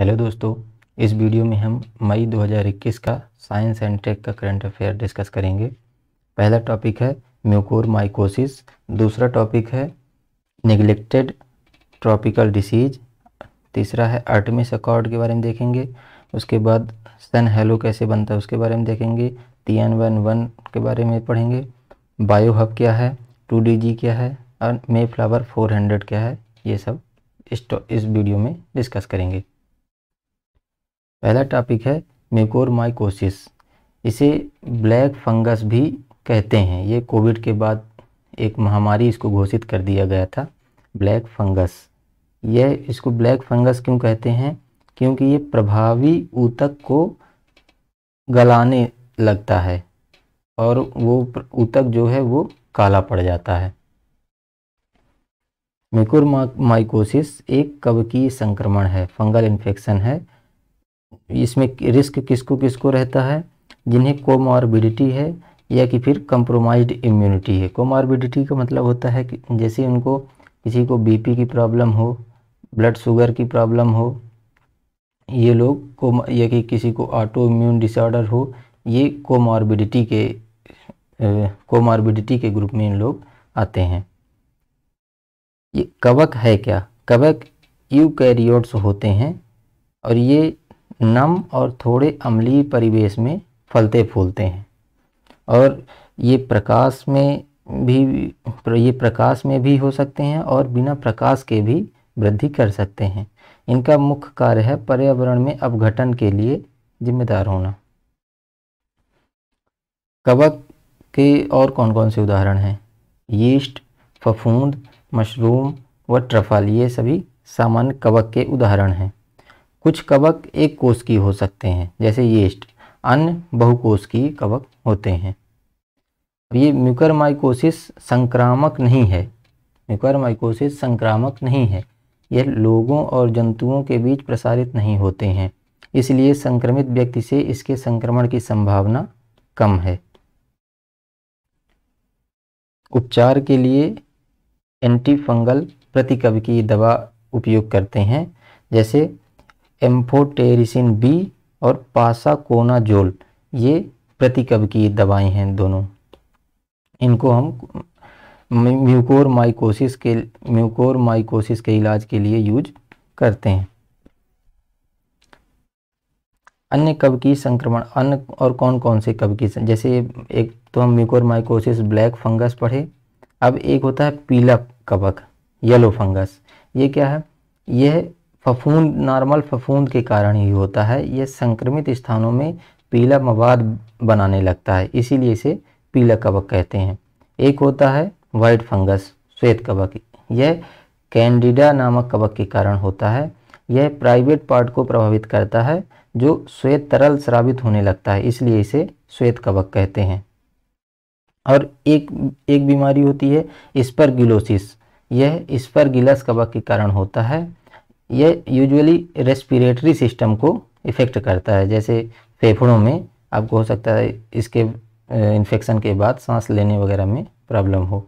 hello दोस्तों इस video में हम मई 2021 का साइंस एंड टेक का करंट अफेयर डिस्कस करेंगे पहला टॉपिक है म्यूकोर माइकोसिस दूसरा टॉपिक है निगलेक्टेड ट्रॉपिकल डिसीज तीसरा है आर्टमिस अकॉर्ड के बारे में देखेंगे उसके बाद सन हेलो कैसे बनता है उसके बारे में देखेंगे टी एन वन वन के बारे में पढ़ेंगे बायो हब क्या है टू डी जी क्या है और मे फ्लावर फोर हंड्रेड क्या है ये सब इस इस वीडियो में डिस्कस करेंगे पहला टॉपिक है मेकोरमाइकोसिस इसे ब्लैक फंगस भी कहते हैं ये कोविड के बाद एक महामारी इसको घोषित कर दिया गया था ब्लैक फंगस यह इसको ब्लैक फंगस क्यों कहते हैं क्योंकि ये प्रभावी ऊतक को गलाने लगता है और वो ऊतक जो है वो काला पड़ जाता है माइकोसिस एक कवकीय संक्रमण है फंगल इन्फेक्शन है इसमें रिस्क किसको किसको रहता है जिन्हें कोमॉर्बिडिटी है या कि फिर कंप्रोमाइज्ड इम्यूनिटी है कोमॉर्बिडिटी का मतलब होता है कि जैसे उनको किसी को बीपी की प्रॉब्लम हो ब्लड शुगर की प्रॉब्लम हो ये लोग को या कि किसी को ऑटो इम्यून डिसऑर्डर हो ये कोमॉर्बिडिटी के कोमॉर्बिडिटी के ग्रुप में इन लोग आते हैं ये कवक है क्या कवक यू होते हैं और ये नम और थोड़े अम्लीय परिवेश में फलते फूलते हैं और ये प्रकाश में भी ये प्रकाश में भी हो सकते हैं और बिना प्रकाश के भी वृद्धि कर सकते हैं इनका मुख्य कार्य है पर्यावरण में अपघटन के लिए जिम्मेदार होना कवक के और कौन कौन से उदाहरण हैं यीस्ट फफूंद मशरूम व ट्रफल ये सभी सामान्य कवक के उदाहरण हैं कुछ कवक एक कोष की हो सकते हैं जैसे येस्ट अन्य बहुकोष की कवक होते हैं ये माइकोसिस संक्रामक नहीं है म्यूकरमाइकोसिस संक्रामक नहीं है यह लोगों और जंतुओं के बीच प्रसारित नहीं होते हैं इसलिए संक्रमित व्यक्ति से इसके संक्रमण की संभावना कम है उपचार के लिए एंटीफंगल प्रतिकव की दवा उपयोग करते हैं जैसे एम्फोटेरिसिन बी और पासाकोनाजोल ये की दवाएं हैं दोनों इनको हम म्यूकोर माइकोसिस के म्यूकोर माइकोसिस के इलाज के लिए यूज करते हैं अन्य कब की संक्रमण अन्य और कौन कौन से की जैसे एक तो हम म्यूकोर माइकोसिस ब्लैक फंगस पढ़े अब एक होता है पीला कबक येलो फंगस ये क्या है यह फफूंद नॉर्मल फफूंद के कारण ही होता है यह संक्रमित स्थानों में पीला मवाद बनाने लगता है इसीलिए इसे पीला कवक कहते हैं एक होता है वाइट फंगस श्वेत कवक यह कैंडिडा नामक कवक के कारण होता है यह प्राइवेट पार्ट को प्रभावित करता है जो श्वेत तरल श्रावित होने लगता है इसलिए इसे श्वेत कवक कहते हैं और एक एक बीमारी होती है स्पर्गिलोसिस यह स्पर्गिलस कवक के कारण होता है यह यूजुअली रेस्पिरेटरी सिस्टम को इफ़ेक्ट करता है जैसे फेफड़ों में आपको हो सकता है इसके इन्फेक्शन के बाद सांस लेने वगैरह में प्रॉब्लम हो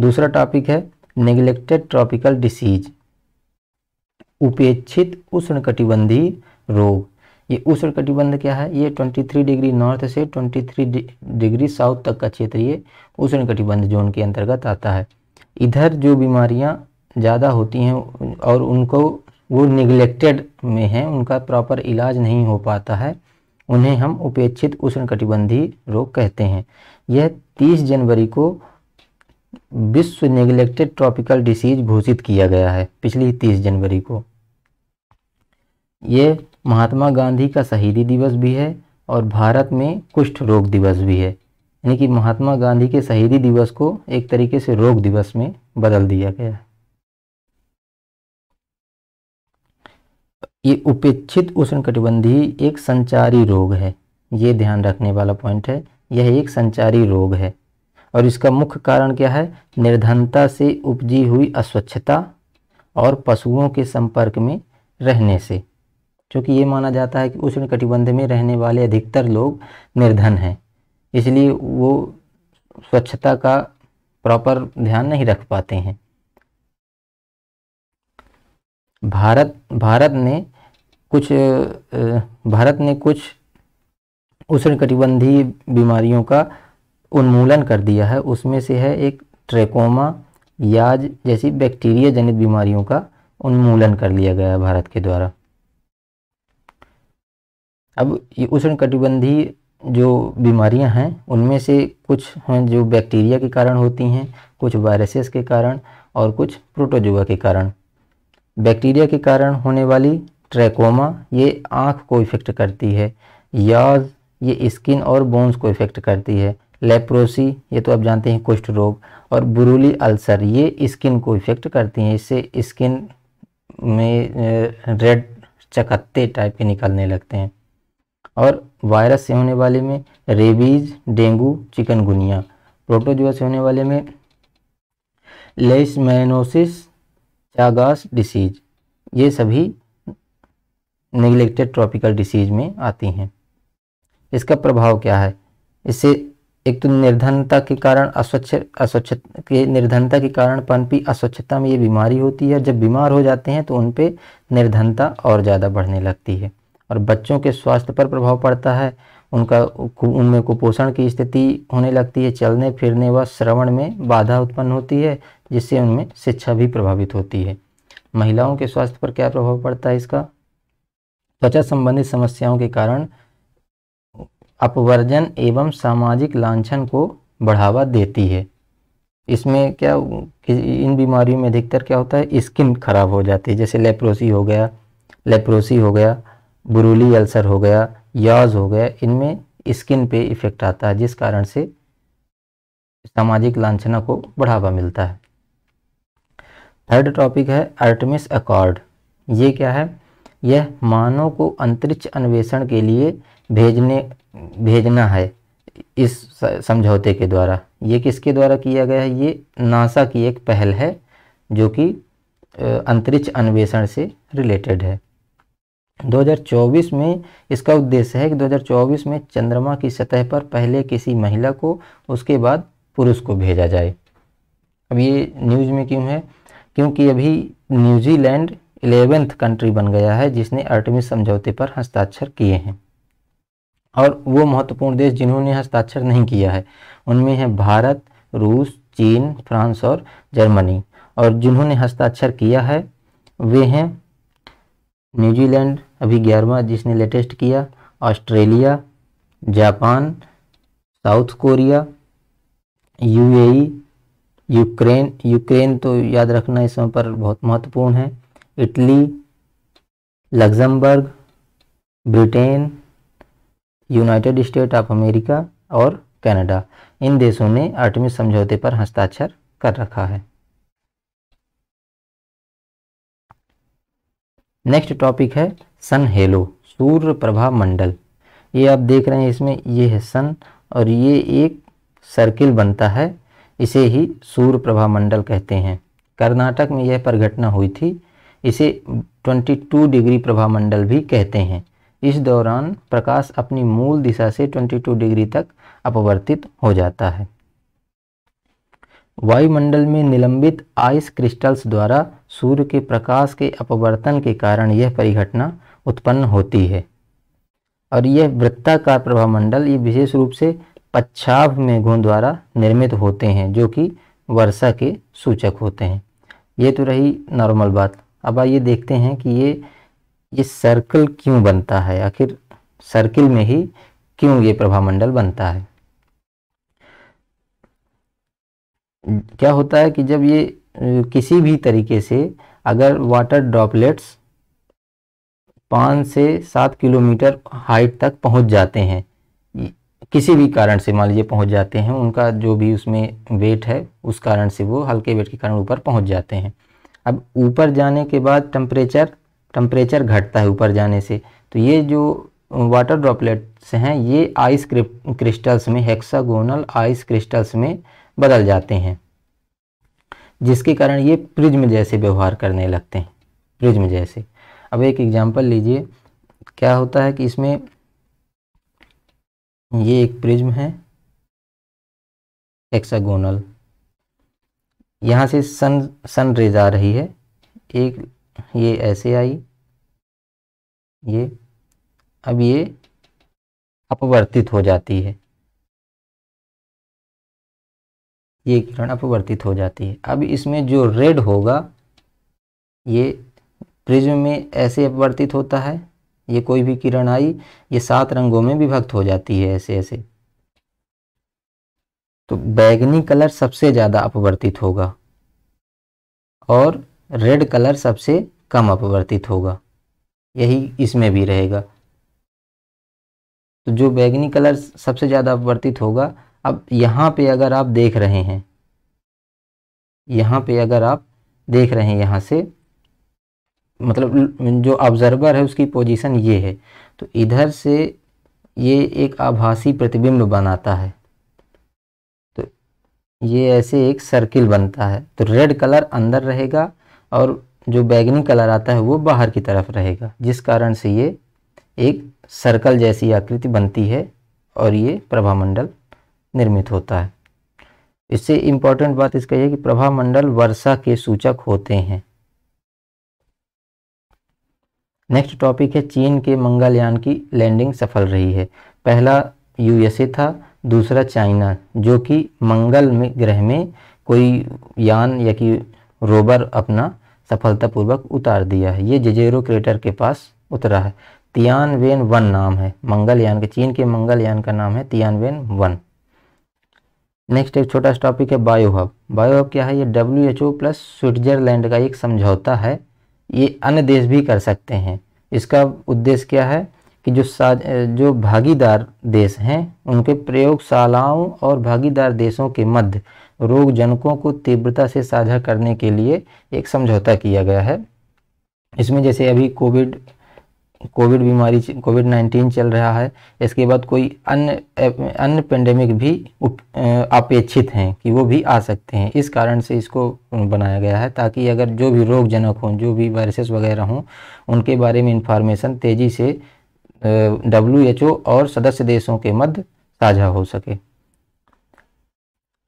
दूसरा टॉपिक है नेग्लेक्टेड ट्रॉपिकल डिसीज उपेक्षित उष्णकटिबंधीय रोग ये उष्णकटिबंध क्या है ये 23 डिग्री नॉर्थ से 23 डिग्री साउथ तक का क्षेत्र ये उष्णकटिबंध जोन के अंतर्गत आता है इधर जो बीमारियां ज़्यादा होती हैं और उनको वो निगलेक्टेड में हैं उनका प्रॉपर इलाज नहीं हो पाता है उन्हें हम उपेक्षित उष्णकटिबंधीय रोग कहते हैं यह 30 जनवरी को विश्व निगलेक्टेड ट्रॉपिकल डिसीज घोषित किया गया है पिछली 30 जनवरी को यह महात्मा गांधी का शहीदी दिवस भी है और भारत में कुष्ठ रोग दिवस भी है यानी कि महात्मा गांधी के शहीदी दिवस को एक तरीके से रोग दिवस में बदल दिया गया है ये उपेक्षित उष्णकटिबंधीय एक संचारी रोग है ये ध्यान रखने वाला पॉइंट है यह एक संचारी रोग है और इसका मुख्य कारण क्या है निर्धनता से उपजी हुई अस्वच्छता और पशुओं के संपर्क में रहने से क्योंकि ये माना जाता है कि उष्ण कटिबंध में रहने वाले अधिकतर लोग निर्धन हैं इसलिए वो स्वच्छता का प्रॉपर ध्यान नहीं रख पाते हैं भारत भारत ने कुछ भारत ने कुछ उष्णकटिबंधीय बीमारियों का उन्मूलन कर दिया है उसमें से है एक ट्रेकोमा याज जैसी बैक्टीरिया जनित बीमारियों का उन्मूलन कर लिया गया है भारत के द्वारा अब ये उष्णकटिबंधीय जो बीमारियां हैं उनमें से कुछ हैं जो बैक्टीरिया के कारण होती हैं कुछ वायरसेस के कारण और कुछ प्रोटोजुआ के कारण बैक्टीरिया के कारण होने वाली ट्रैकोमा ये आँख को इफ़ेक्ट करती है याज ये स्किन और बोन्स को इफ़ेक्ट करती है लेप्रोसी ये तो आप जानते हैं कुष्ठ रोग और बुरूली अल्सर ये स्किन को इफ़ेक्ट करती हैं इससे स्किन में रेड चकत्ते टाइप के निकलने लगते हैं और वायरस से होने वाले में रेबीज डेंगू चिकनगुनिया प्रोटोजुआ से होने वाले में लेसमैनोसिस चागास डिसीज ये सभी निगलेक्टेड ट्रॉपिकल डिसीज में आती हैं इसका प्रभाव क्या है इससे एक तो निर्धनता के कारण अस्वच्छ अस्वच्छ के निर्धनता के कारण पनपी अस्वच्छता में ये बीमारी होती है जब बीमार हो जाते हैं तो उन पर निर्धनता और ज़्यादा बढ़ने लगती है और बच्चों के स्वास्थ्य पर प्रभाव पड़ता है उनका उनमें कुपोषण की स्थिति होने लगती है चलने फिरने व श्रवण में बाधा उत्पन्न होती है जिससे उनमें शिक्षा भी प्रभावित होती है महिलाओं के स्वास्थ्य पर क्या प्रभाव पड़ता है इसका त्वचा संबंधित समस्याओं के कारण अपवर्जन एवं सामाजिक लांछन को बढ़ावा देती है इसमें क्या इन बीमारियों में अधिकतर क्या होता है स्किन खराब हो जाती है जैसे लेप्रोसी हो गया लेप्रोसी हो गया बुरूली अल्सर हो गया याज हो गया इनमें स्किन पे इफेक्ट आता है जिस कारण से सामाजिक लांछना को बढ़ावा मिलता है थर्ड टॉपिक है आर्टमिस अकॉर्ड ये क्या है यह मानव को अंतरिक्ष अन्वेषण के लिए भेजने भेजना है इस समझौते के द्वारा ये किसके द्वारा किया गया है ये नासा की एक पहल है जो कि अंतरिक्ष अन्वेषण से रिलेटेड है 2024 में इसका उद्देश्य है कि 2024 में चंद्रमा की सतह पर पहले किसी महिला को उसके बाद पुरुष को भेजा जाए अब ये न्यूज़ में क्यों है क्योंकि अभी न्यूजीलैंड एलेवेंथ कंट्री बन गया है जिसने आर्टिमिस समझौते पर हस्ताक्षर किए हैं और वो महत्वपूर्ण देश जिन्होंने हस्ताक्षर नहीं किया है उनमें है भारत रूस चीन फ्रांस और जर्मनी और जिन्होंने हस्ताक्षर किया है वे हैं न्यूजीलैंड अभी ग्यारहवा जिसने लेटेस्ट किया Australia Japan South Korea UAE Ukraine Ukraine तो याद रखना इस समय पर बहुत महत्वपूर्ण है Italy Luxembourg Britain United State of America और कनाडा इन देशों ने आठवीं समझौते पर हस्ताक्षर कर रखा है नेक्स्ट टॉपिक है सन हेलो सूर्य प्रभा मंडल ये आप देख रहे हैं इसमें ये है सन और ये एक सर्किल बनता है इसे ही सूर्य प्रभा मंडल कहते हैं कर्नाटक में यह परघटना हुई थी इसे 22 डिग्री प्रभा मंडल भी कहते हैं इस दौरान प्रकाश अपनी मूल दिशा से 22 डिग्री तक अपवर्तित हो जाता है वायुमंडल में निलंबित आइस क्रिस्टल्स द्वारा सूर्य के प्रकाश के अपवर्तन के कारण यह परिघटना उत्पन्न होती है और यह वृत्ताकार प्रभाव मंडल ये विशेष रूप से पच्छाभ मेघों द्वारा निर्मित होते हैं जो कि वर्षा के सूचक होते हैं ये तो रही नॉर्मल बात अब आइए देखते हैं कि ये ये सर्कल क्यों बनता है आखिर सर्किल में ही क्यों ये प्रभा मंडल बनता है क्या होता है कि जब ये किसी भी तरीके से अगर वाटर ड्रॉपलेट्स पाँच से सात किलोमीटर हाइट तक पहुंच जाते हैं किसी भी कारण से मान लीजिए पहुंच जाते हैं उनका जो भी उसमें वेट है उस कारण से वो हल्के वेट के कारण ऊपर पहुंच जाते हैं अब ऊपर जाने के बाद टम्परेचर टम्परेचर घटता है ऊपर जाने से तो ये जो वाटर ड्रॉपलेट्स हैं ये आइस क्रिस्टल्स में हेक्सागोनल आइस क्रिस्टल्स में बदल जाते हैं जिसके कारण ये प्रिज्म जैसे व्यवहार करने लगते हैं प्रिज्म जैसे अब एक एग्जाम्पल लीजिए क्या होता है कि इसमें ये एक प्रिज्म है एक्सागोनल यहाँ से सन सन रेज आ रही है एक ये ऐसे आई ये अब ये अपवर्तित हो जाती है ये किरण अपवर्तित हो जाती है अब इसमें जो रेड होगा ये प्रिज्म में ऐसे अपवर्तित होता है ये कोई भी किरण आई ये सात रंगों में विभक्त हो जाती है ऐसे ऐसे तो बैगनी कलर सबसे ज़्यादा अपवर्तित होगा और रेड कलर सबसे कम अपवर्तित होगा यही इसमें भी रहेगा तो जो बैगनी कलर सबसे ज़्यादा अपवर्तित होगा अब यहाँ पे अगर आप देख रहे हैं यहाँ पे अगर आप देख रहे हैं यहाँ से मतलब जो ऑब्जर्वर है उसकी पोजीशन ये है तो इधर से ये एक आभासी प्रतिबिंब बनाता है तो ये ऐसे एक सर्किल बनता है तो रेड कलर अंदर रहेगा और जो बैगनी कलर आता है वो बाहर की तरफ रहेगा जिस कारण से ये एक सर्कल जैसी आकृति बनती है और ये प्रभामंडल निर्मित होता है इससे इम्पॉर्टेंट बात इसका यह कि प्रभा मंडल वर्षा के सूचक होते हैं नेक्स्ट टॉपिक है चीन के मंगलयान की लैंडिंग सफल रही है पहला यूएसए था दूसरा चाइना जो कि मंगल में ग्रह में कोई यान या कि रोबर अपना सफलतापूर्वक उतार दिया है ये जजेरो क्रेटर के पास उतरा है तियानवेन वन नाम है मंगलयान के चीन के मंगलयान का नाम है तियानवेन वन नेक्स्ट एक छोटा टॉपिक है बायोहब बायोहब क्या है ये W H O plus Switzerland का एक समझौता है ये अन्य देश भी कर सकते हैं इसका उद्देश्य क्या है कि जो जो भागीदार देश हैं उनके प्रयोगशालाओं और भागीदार देशों के मध्य रोग जनकों को तीव्रता से साझा करने के लिए एक समझौता किया गया है इसमें जैसे अभी कोविड कोविड बीमारी कोविड नाइन्टीन चल रहा है इसके बाद कोई अन्य अन्य पेंडेमिक भी अपेक्षित हैं कि वो भी आ सकते हैं इस कारण से इसको बनाया गया है ताकि अगर जो भी रोगजनक हों जो भी वायरसेस वगैरह हों उनके बारे में इंफॉर्मेशन तेज़ी से डब्ल्यू और सदस्य देशों के मध्य साझा हो सके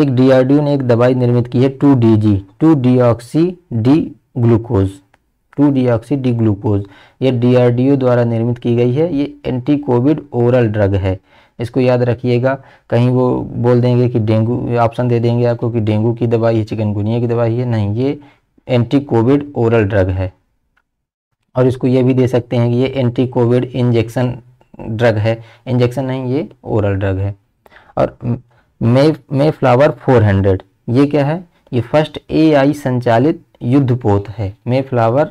एक ओ ने एक दवाई निर्मित की है two D G two D oxy D glucose two deoxy D glucose ये डीआरडीओ द्वारा निर्मित की गई है ये एंटी कोविड ओरल ड्रग है इसको याद रखिएगा कहीं वो बोल देंगे कि डेंगू ऑप्शन दे देंगे आपको कि डेंगू की दवाई है चिकनगुनिया की दवाई है नहीं ये एंटी कोविड ओरल ड्रग है और इसको ये भी दे सकते हैं कि ये एंटी कोविड इंजेक्शन ड्रग है इंजेक्शन नहीं ये ओरल ड्रग है और May Mayflower four hundred ये क्या है ये फर्स्ट एआई संचालित युद्धपोत है मे फ्लावर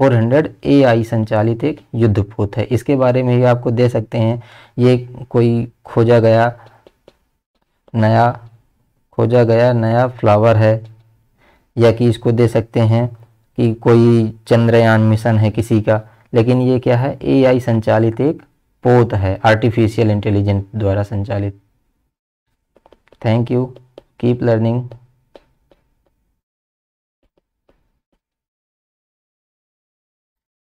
400 एआई संचालित एक युद्धपोत है इसके बारे में ही आपको दे सकते हैं ये कोई खोजा गया नया खोजा गया नया फ्लावर है या कि इसको दे सकते हैं कि कोई चंद्रयान मिशन है किसी का लेकिन ये क्या है एआई संचालित एक पोत है आर्टिफिशियल इंटेलिजेंस द्वारा संचालित थैंक यू कीप लर्निंग